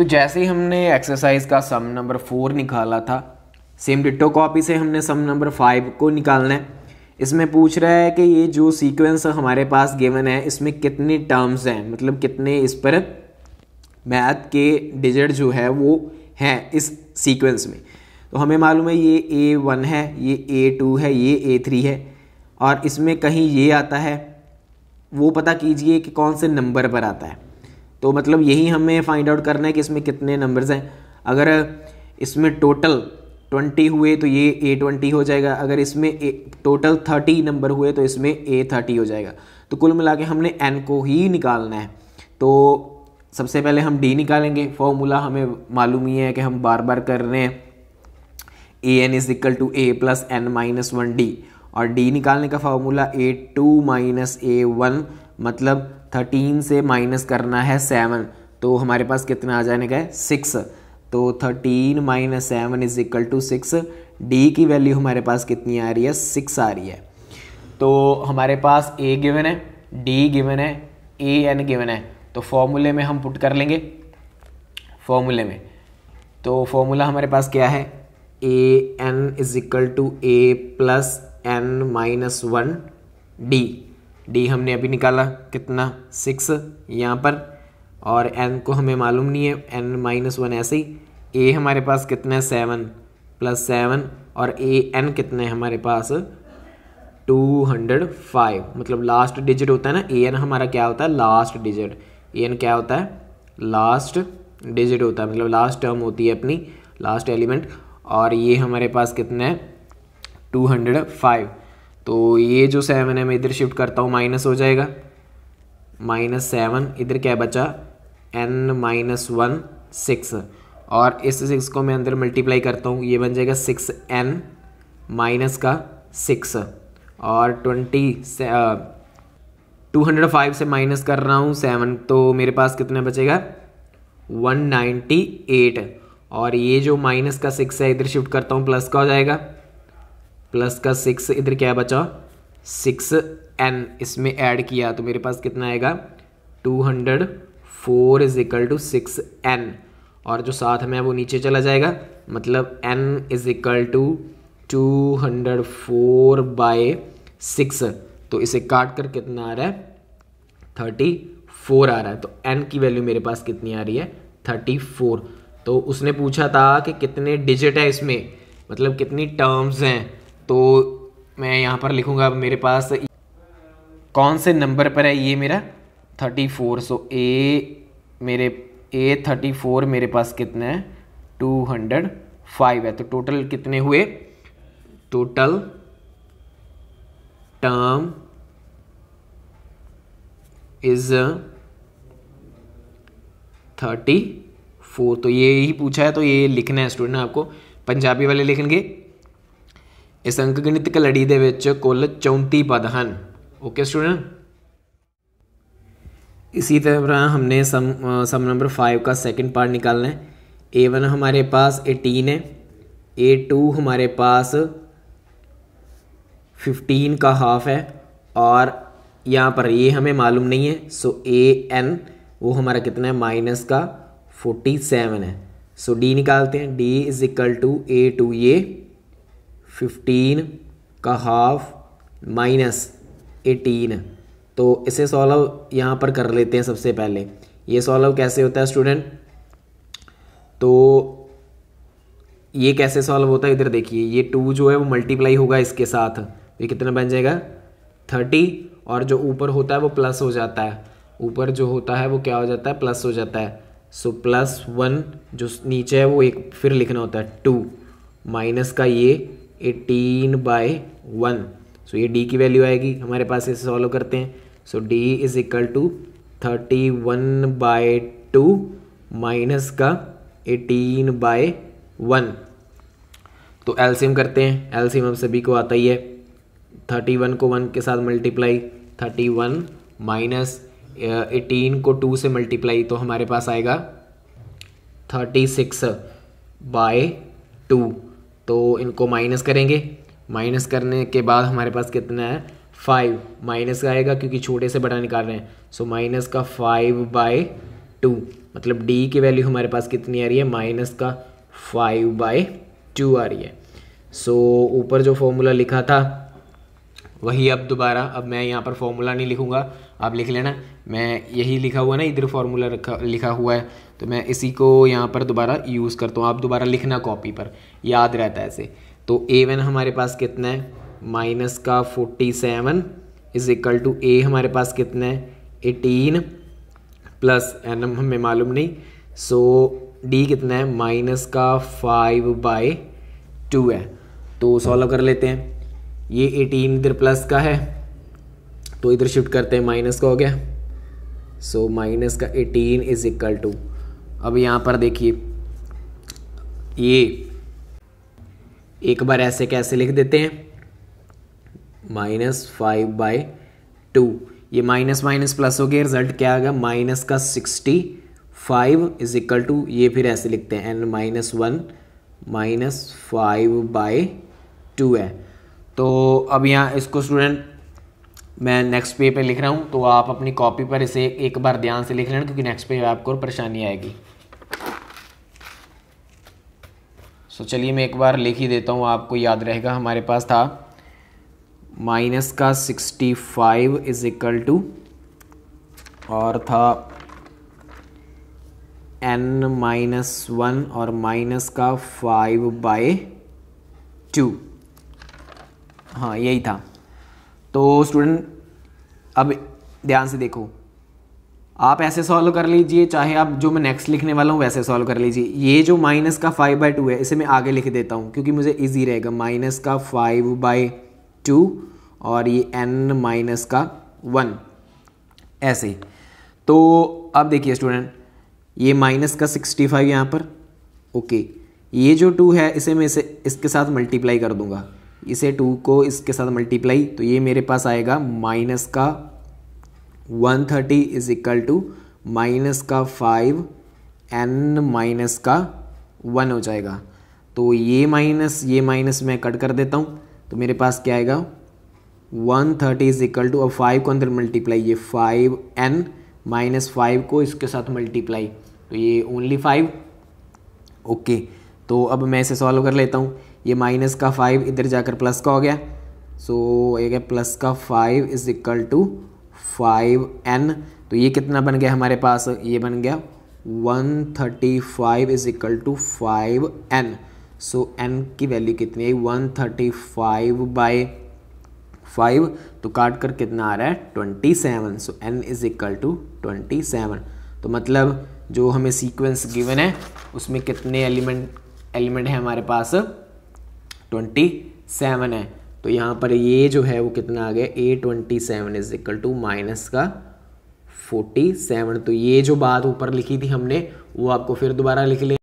तो जैसे ही हमने एक्सरसाइज का सम नंबर फोर निकाला था सेम डिटो कॉपी से हमने सम नंबर फाइव को निकालना है इसमें पूछ रहा है कि ये जो सीक्वेंस हमारे पास गिवन है इसमें कितने टर्म्स हैं मतलब कितने इस पर मैथ के डिजिट जो है वो हैं इस सीक्वेंस में तो हमें मालूम है ये ए वन है ये ए टू है ये ए थ्री है और इसमें कहीं ये आता है वो पता कीजिए कि कौन से नंबर पर आता है तो मतलब यही हमें फाइंड आउट करना है कि इसमें कितने नंबर्स हैं अगर इसमें टोटल ट्वेंटी हुए तो ये ए ट्वेंटी हो जाएगा अगर इसमें टोटल थर्टी नंबर हुए तो इसमें ए थर्टी हो जाएगा तो कुल मिला के हमने एन को ही निकालना है तो सबसे पहले हम डी निकालेंगे फॉर्मूला हमें मालूम ही है कि हम बार बार कर रहे हैं A N is equal to A plus N minus one D और डी निकालने का formula A two minus A one मतलब थर्टीन से माइनस करना है सेवन तो हमारे पास कितना आ जाने का है सिक्स तो thirteen minus seven is equal to six D की वैल्यू हमारे पास कितनी आ रही है सिक्स आ रही है तो हमारे पास ए गिवन है डी गिवन है ए एन गिवन है तो फॉर्मूले में हम पुट कर लेंगे फॉर्मूले में तो फॉर्मूला हमारे पास क्या है A N is equal to A plus N minus one D D हमने अभी निकाला कितना सिक्स यहाँ पर और एन को हमें मालूम नहीं है एन माइनस वन ऐसे ही ए हमारे पास कितना है सेवन प्लस सेवन और ए एन कितना है हमारे पास टू हंड्रेड फाइव मतलब लास्ट डिजिट होता है ना ए एन हमारा क्या होता है लास्ट डिजिट ए एन क्या होता है लास्ट डिजिट होता है मतलब लास्ट टर्म होती है अपनी लास्ट एलिमेंट और ये हमारे पास कितना है टू हंड्रेड फाइव तो ये जो सेवन है मैं इधर शिफ्ट करता हूँ माइनस हो जाएगा माइनस सेवन इधर क्या बचा एन माइनस वन सिक्स और इस सिक्स को मैं अंदर मल्टीप्लाई करता हूँ ये बन जाएगा सिक्स एन माइनस का सिक्स और ट्वेंटी टू हंड्रेड फाइव से माइनस कर रहा हूँ सेवन तो मेरे पास कितना बचेगा वन नाइन्टी एट और ये जो माइनस का सिक्स है इधर शिफ्ट करता हूँ प्लस का हो जाएगा प्लस का सिक्स इधर क्या बचा सिक्स एन इसमें ऐड किया तो मेरे पास कितना आएगा two hundred four is equal to six N और जो साथ में है वो नीचे चला जाएगा मतलब N is equal to two hundred four by six तो इसे काट कर कितना आ रहा है थर्टी फोर आ रहा है तो एन की वैल्यू मेरे पास कितनी आ रही है थर्टी फोर तो उसने पूछा था कि कितने डिजिट है इसमें मतलब कितनी टर्म्स हैं तो मैं यहाँ पर लिखूँगा मेरे पास कौन से नंबर पर है ये मेरा थर्टी फोर सो ए मेरे ए थर्टी फोर मेरे पास कितने हैं टू हंड्रेड फाइव है तो टोटल कितने हुए total term is thirty four तो ये ही पूछा है तो ये लिखना है स्टूडेंट आपको पंजाबी वाले लिखेंगे इस अंक गणित कलड़ी के कुल चौंती पद हैं ओके स्टूडेंट इसी तरह हमने सम सम नंबर फाइव का सेकंड पार्ट निकालना है ए वन हमारे पास एटीन है ए टू हमारे पास फिफ्टीन का हाफ है और यहाँ पर ये हमें मालूम नहीं है सो ए एन वो हमारा कितना है माइनस का फोर्टी सेवन है सो डी निकालते हैं D is equal to A two ये फिफ्टीन का हाफ माइनस एटीन तो इसे सॉल्व यहाँ पर कर लेते हैं सबसे पहले ये सॉल्व कैसे होता है स्टूडेंट तो ये कैसे सॉल्व होता है इधर देखिए ये टू जो है वो मल्टीप्लाई होगा इसके साथ ये कितना बन जाएगा थर्टी और जो ऊपर होता है वो प्लस हो जाता है ऊपर जो होता है वो क्या हो जाता है प्लस हो जाता है सो प्लस वन जो नीचे है वो एक फिर लिखना होता है टू माइनस का ये एटीन बाई वन सो ये डी की वैल्यू आएगी हमारे पास इसे सॉल्व करते हैं so D is equal to thirty one by two minus का एटीन बाय वन तो एलसीएम करते हैं एलसीएम हम सभी को आता ही है थर्टी वन को वन के साथ multiply thirty one minus eighteen को टू से मल्टीप्लाई तो हमारे पास आएगा थर्टी सिक्स बाय टू तो इनको माइनस करेंगे माइनस करने के बाद हमारे पास कितना है फाइव माइनस का आएगा क्योंकि छोटे से बड़ा निकाल रहे हैं सो माइनस का फाइव बाय टू मतलब डी की वैल्यू हमारे पास कितनी आ रही है माइनस का फाइव बाय टू आ रही है सो so, ऊपर जो फॉर्मूला लिखा था वही अब दोबारा अब मैं यहाँ पर फॉर्मूला नहीं लिखूँगा आप लिख लेना मैं यही लिखा हुआ ना इधर फार्मूला रखा लिखा हुआ है तो मैं इसी को यहाँ पर दोबारा यूज़ करता हूँ आप दोबारा लिखना कॉपी पर याद रहता है ऐसे तो ए वन हमारे पास कितना है माइनस का forty seven is equal to A हमारे पास कितना है एटीन प्लस एन हमें मालूम नहीं सो डी कितना है माइनस का फाइव बाय टू है तो सॉल्व कर लेते हैं ये एटीन इधर प्लस का है तो इधर शिफ्ट करते हैं माइनस का हो गया सो माइनस का एटीन इज इक्वल टू अब यहाँ पर देखिए ये एक बार ऐसे कैसे लिख देते हैं माइनस फाइव बाई टू ये माइनस माइनस प्लस हो गया रिजल्ट क्या गया माइनस का sixty five is equal to ये फिर ऐसे लिखते हैं N minus one minus five by two है तो अब यहाँ इसको स्टूडेंट मैं नेक्स्ट पेज पे लिख रहा हूँ तो आप अपनी कॉपी पर इसे एक बार ध्यान से लिख लेना क्योंकि नेक्स्ट पेज आपको परेशानी आएगी सो चलिए मैं एक बार लिख ही देता हूँ आपको याद रहेगा हमारे पास था माइनस का sixty five is equal to और था एन माइनस वन और माइनस का फाइव बाय टू हाँ यही था तो स्टूडेंट अब ध्यान से देखो आप ऐसे सॉल्व कर लीजिए चाहे आप जो मैं नेक्स्ट लिखने वाला हूँ वैसे सॉल्व कर लीजिए ये जो माइनस का फाइव बाई टू है इसे मैं आगे लिख देता हूँ क्योंकि मुझे इजी रहेगा माइनस का फाइव बाई टू और ये एन माइनस का वन ऐसे तो अब देखिए स्टूडेंट ये माइनस का सिक्सटी फाइव यहाँ पर ओके ये जो टू है इसे मैं इसे इसके साथ मल्टीप्लाई कर दूंगा इसे टू को इसके साथ मल्टीप्लाई तो ये मेरे पास आएगा माइनस का one thirty is equal to minus का फाइव एन माइनस का वन हो जाएगा तो ये माइनस ये माइनस मैं कट कर देता हूँ तो मेरे पास क्या आएगा one thirty is equal to अब फाइव को अंदर मल्टीप्लाई ये फाइव एन माइनस फाइव को इसके साथ मल्टीप्लाई तो ये ओनली फाइव ओके okay. तो अब मैं इसे सॉल्व कर लेता हूँ ये माइनस का फाइव इधर जाकर प्लस का हो गया सो ये गया प्लस का five is equal to five N तो ये कितना बन गया हमारे पास ये बन गया one thirty five is equal to five N so N की वैल्यू कितनी है one thirty five by five तो काट कर कितना आ रहा है twenty seven so N is equal to twenty seven तो मतलब जो हमें सीक्वेंस गिवन है उसमें कितने एलिमेंट एलिमेंट है हमारे पास ट्वेंटी सेवन है तो यहाँ पर ये जो है वो कितना आ गया A twenty seven is equal to minus का फोर्टी सेवन तो ये जो बात ऊपर लिखी थी हमने वो आपको फिर दोबारा लिख लें